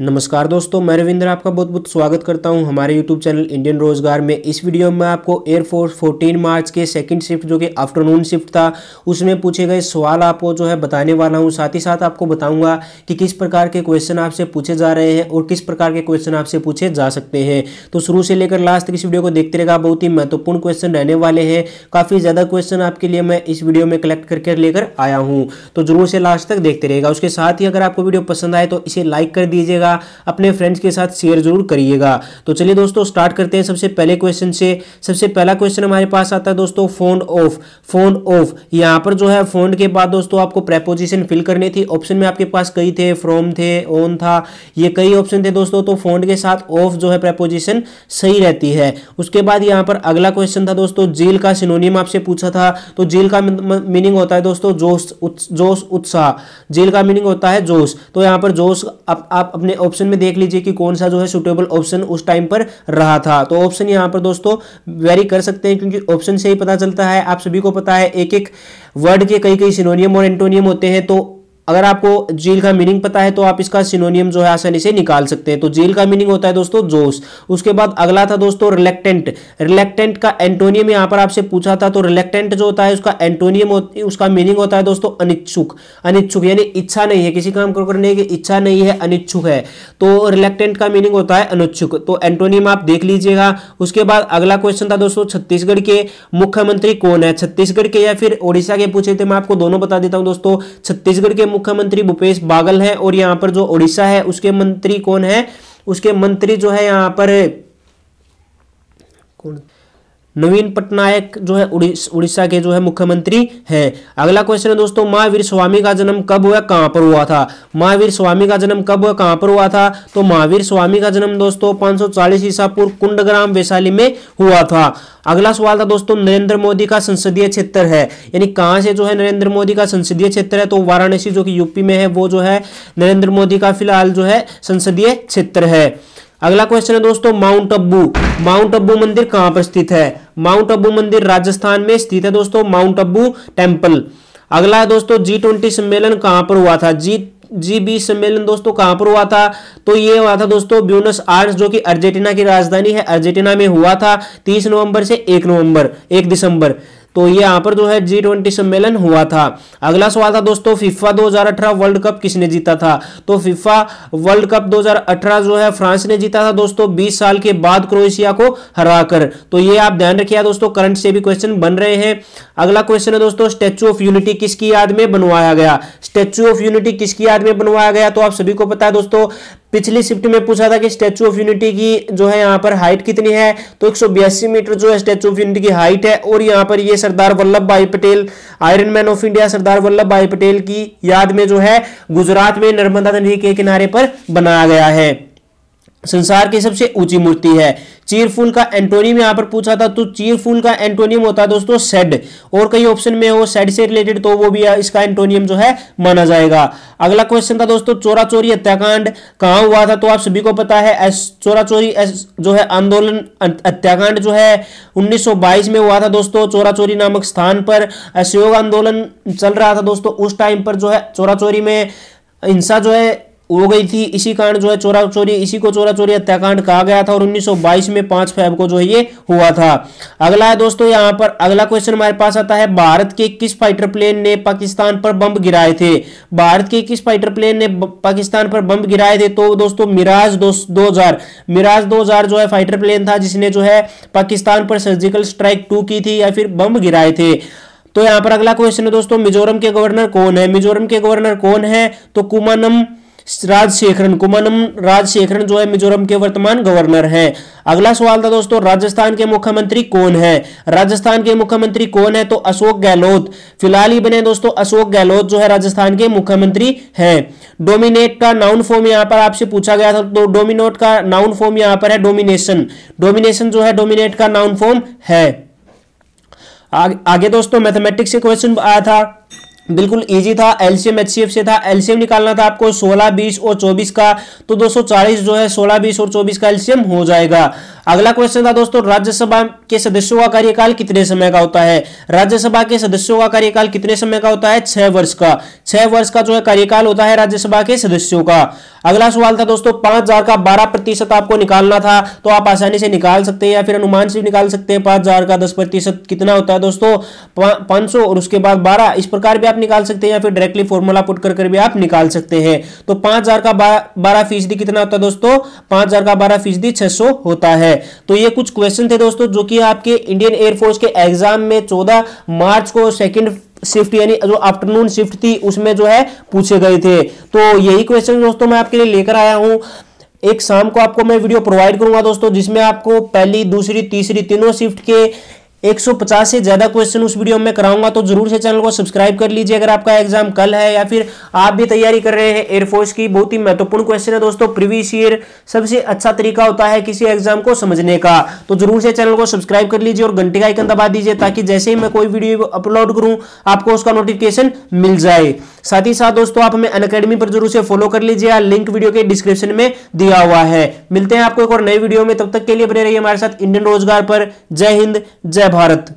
नमस्कार दोस्तों मैं रविंद्र आपका बहुत बहुत स्वागत करता हूं हमारे YouTube चैनल इंडियन रोजगार में इस वीडियो में आपको एयरफोर्स 14 मार्च के सेकंड शिफ्ट जो कि आफ्टरनून शिफ्ट था उसमें पूछे गए सवाल आपको जो है बताने वाला हूं साथ ही साथ आपको बताऊंगा कि किस प्रकार के क्वेश्चन आपसे पूछे जा रहे हैं और किस प्रकार के क्वेश्चन आपसे पूछे जा सकते हैं तो शुरू से लेकर लास्ट तक इस वीडियो को देखते रहेगा बहुत ही महत्वपूर्ण क्वेश्चन रहने वाले हैं काफ़ी ज़्यादा क्वेश्चन आपके लिए मैं इस वीडियो में कलेक्ट करके लेकर आया हूँ तो जरूर से लास्ट तक देखते रहेगा उसके साथ ही अगर आपको वीडियो पसंद आए तो इसे लाइक कर दीजिएगा करिएगा अपने फ्रेंड्स के साथ शेयर जरूर करिएगा तो चलिए दोस्तों स्टार्ट करते हैं सबसे पहले क्वेश्चन से सबसे पहला क्वेश्चन हमारे पास आता है दोस्तों फोन ऑफ फोन ऑफ यहाँ पर जो है फोन के बाद दोस्तों आपको प्रेपोजिशन फिल करनी थी ऑप्शन में आपके पास कई थे फ्रॉम थे ऑन था ये कई ऑप्शन थे दोस्तों तो फोन के साथ ऑफ जो है प्रेपोजिशन सही रहती है उसके बाद यहाँ पर अगला क्वेश्चन था दोस्तों जेल का सिनोनियम आपसे पूछा था तो जेल का मीनिंग होता है दोस्तों जोश जोश उत्साह जेल का मीनिंग होता है जोश तो यहाँ पर जोश आप, आप अपने ऑप्शन में देख लीजिए कि कौन सा जो है सुटेबल ऑप्शन उस टाइम पर रहा था तो ऑप्शन यहां पर दोस्तों वेरी कर सकते हैं क्योंकि ऑप्शन से ही पता चलता है आप सभी को पता है एक एक वर्ड के कई कई सिनोनियम और एंटोनियम होते हैं तो अगर आपको जेल का मीनिंग पता है तो आप इसका सिनोनियम जो है आसानी से निकाल सकते हैं तो जेल का मीनिंग होता है दोस्तों जोश उसके बाद अगला था दोस्तों रिलेक्टेंट रिलेक्टेंट का एंटोनियम यहां पर आपसे पूछा था तो रिलेक्टेंट जो होता है उसका एंटोनियम उसका मीनिंग होता है दोस्तों अनिच्छुक अनिच्छुक यानी इच्छा नहीं है किसी काम को करने की इच्छा नहीं है अनिच्छुक है तो रिलेक्टेंट का मीनिंग होता है अनुच्छुक तो एंटोनियम आप देख लीजिएगा उसके बाद अगला क्वेश्चन था दोस्तों छत्तीसगढ़ के मुख्यमंत्री कौन है छत्तीसगढ़ के या फिर ओडिशा के पूछे थे मैं आपको दोनों बता देता हूँ दोस्तों छत्तीसगढ़ के मुख्यमंत्री भूपेश बागल हैं और यहाँ पर जो उड़ीसा है उसके मंत्री कौन है उसके मंत्री जो है यहाँ पर कौन नवीन पटनायक जो है उड़ीसा के जो है मुख्यमंत्री हैं अगला क्वेश्चन है दोस्तों महावीर स्वामी का जन्म कब हुआ कहां पर हुआ था महावीर स्वामी का जन्म कब हुआ कहां पर हुआ था तो महावीर स्वामी का जन्म दोस्तों 540 ईसापुर कुंडग्राम वैशाली में हुआ था अगला सवाल था दोस्तों नरेंद्र मोदी का संसदीय क्षेत्र है यानी कहाँ से जो है नरेंद्र मोदी का संसदीय क्षेत्र है तो वाराणसी जो कि यूपी में है वो जो है नरेंद्र मोदी का फिलहाल जो है संसदीय क्षेत्र है अगला क्वेश्चन है दोस्तों माउंट अब्बू माउंट अब्बू मंदिर कहाँ पर स्थित है माउंट अबू मंदिर राजस्थान में स्थित है दोस्तों माउंट अबू टेम्पल अगला है दोस्तों जी ट्वेंटी सम्मेलन कहां पर हुआ था जी जी बी सम्मेलन दोस्तों कहां पर हुआ था तो ये हुआ था दोस्तों ब्यूनस आर्ट जो कि अर्जेंटीना की राजधानी है अर्जेंटीना में हुआ था 30 नवंबर से 1 नवंबर 1 दिसंबर तो ये यहां पर जो है जी ट्वेंटी सम्मेलन हुआ था अगला सवाल था दोस्तों फिफा 2018 वर्ल्ड कप किसने जीता था तो फिफा वर्ल्ड कप 2018 जो है फ्रांस ने जीता था दोस्तों 20 साल के बाद क्रोएशिया को हराकर तो ये आप ध्यान रखिए दोस्तों करंट से भी क्वेश्चन बन रहे हैं अगला क्वेश्चन है दोस्तों स्टेच्यू ऑफ यूनिटी किसकी याद में बनवाया गया स्टेच्यू ऑफ यूनिटी किसकी याद में बनवाया गया तो आप सभी को पता है दोस्तों पिछली शिफ्ट में पूछा था कि स्टेचू ऑफ यूनिटी की जो है यहाँ पर हाइट कितनी है तो एक मीटर जो है स्टेचू ऑफ यूनिटी की हाइट है और यहाँ पर ये Sardar Vallabh Bhai Patel iron man of India Sardar Vallabh Bhai Patel की याद में जो है गुजरात में नर्मदा नदी के किनारे पर बनाया गया है संसार की सबसे ऊंची मूर्ति है चीरफुल का एंटोनियम यहाँ पर पूछा था तो चीरफुल का एंटोनियम होता है दोस्तों सेड और कई ऑप्शन में हो सेड से रिलेटेड तो वो भी इसका एंटोनियम जो है माना जाएगा अगला क्वेश्चन था दोस्तों चोरा चोरी हत्याकांड कहाँ हुआ था तो आप सभी को पता है एस चोरा चोरी एस जो है आंदोलन अं, हत्याकांड जो है उन्नीस में हुआ था दोस्तों चोरा चोरी नामक स्थान पर असहयोग आंदोलन चल रहा था दोस्तों उस टाइम पर जो है चोरा चोरी में हिंसा जो है हो गई थी इसी कांड जो है चोरा चोरी इसी को चोरा चोरी हत्याकांड कहा गया था और 1922 में पांच फैब को जो है ये हुआ था अगला है दोस्तों यहां पर अगला क्वेश्चन हमारे पास आता है भारत के किस फाइटर प्लेन ने पाकिस्तान पर बम गिराए थे भारत के किस फाइटर प्लेन ने पाकिस्तान पर बम गिराए थे तो दोस्तों मिराज दो, दो मिराज दो जो है फाइटर प्लेन था जिसने जो है पाकिस्तान पर सर्जिकल स्ट्राइक टू की थी या फिर बम गिराए थे तो यहां पर अगला क्वेश्चन है दोस्तों मिजोरम के गवर्नर कौन है मिजोरम के गवर्नर कौन है तो कुमानम राजशेखरन कुमनम राजशेखरन जो है मिजोरम के वर्तमान गवर्नर हैं अगला सवाल था दोस्तों राजस्थान के मुख्यमंत्री कौन है राजस्थान के मुख्यमंत्री कौन है तो अशोक गहलोत फिलहाल ही बने दोस्तों अशोक गहलोत जो है राजस्थान के मुख्यमंत्री हैं डोमिनेट का नाउन फॉर्म यहां पर आपसे पूछा गया था तो डोमिनोट का नाउन फॉर्म यहां पर है डोमिनेशन डोमिनेशन जो है डोमिनेट का नाउन फॉर्म है आगे दोस्तों मैथमेटिक्स से क्वेश्चन आया था बिल्कुल इजी था एलसीएम एच से था एलसीएम निकालना था आपको 16 20 और 24 का तो 240 जो है 16 20 और 24 का एलसीएम हो जाएगा अगला क्वेश्चन था दोस्तों राज्यसभा के सदस्यों का कार्यकाल कितने समय का होता है राज्यसभा के सदस्यों का कार्यकाल कितने समय का होता है छह वर्ष का छह वर्ष का जो है कार्यकाल होता है राज्यसभा के सदस्यों का अगला सवाल था दोस्तों पांच हजार का बारह प्रतिशत आपको निकालना था तो आप आसानी से निकाल सकते हैं या फिर अनुमान से निकाल सकते हैं पांच हजार का दस प्रतिशत कितना होता है दोस्तों पांच सौ और उसके बाद बारह इस प्रकार भी आप आप निकाल सकते हैं या फिर डायरेक्टली फॉर्मूला पुट कर, कर भी आप निकाल सकते हैं तो पांच हजार का बारह फीसदी कितना होता है दोस्तों पांच हजार का बारह फीसदी छह होता है तो ये कुछ क्वेश्चन थे दोस्तों जो कि आपके इंडियन एयरफोर्स के एग्जाम में चौदह मार्च को सेकेंड शिफ्ट यानी जो आफ्टरनून शिफ्ट थी उसमें जो है पूछे गए थे तो यही क्वेश्चन दोस्तों मैं आपके लिए लेकर आया हूं एक शाम को आपको मैं वीडियो प्रोवाइड करूंगा दोस्तों जिसमें आपको पहली दूसरी तीसरी तीनों शिफ्ट के 150 से ज़्यादा क्वेश्चन उस वीडियो में कराऊंगा तो जरूर से चैनल को सब्सक्राइब कर लीजिए अगर आपका एग्जाम कल है या फिर आप भी तैयारी कर रहे हैं एयरफोर्स की बहुत ही महत्वपूर्ण क्वेश्चन है दोस्तों प्रीवियस ईयर सबसे अच्छा तरीका होता है किसी एग्जाम को समझने का तो जरूर से चैनल को सब्सक्राइब कर लीजिए और घंटे का आइकन दबा दीजिए ताकि जैसे ही मैं कोई वीडियो अपलोड करूँ आपको उसका नोटिफिकेशन मिल जाए साथ ही साथ दोस्तों आप हमें अनकेडमी पर जरूर से फॉलो कर लीजिए लिंक वीडियो के डिस्क्रिप्शन में दिया हुआ है मिलते हैं आपको एक और नई वीडियो में तब तक के लिए बने रहिए हमारे साथ इंडियन रोजगार पर जय हिंद जय भारत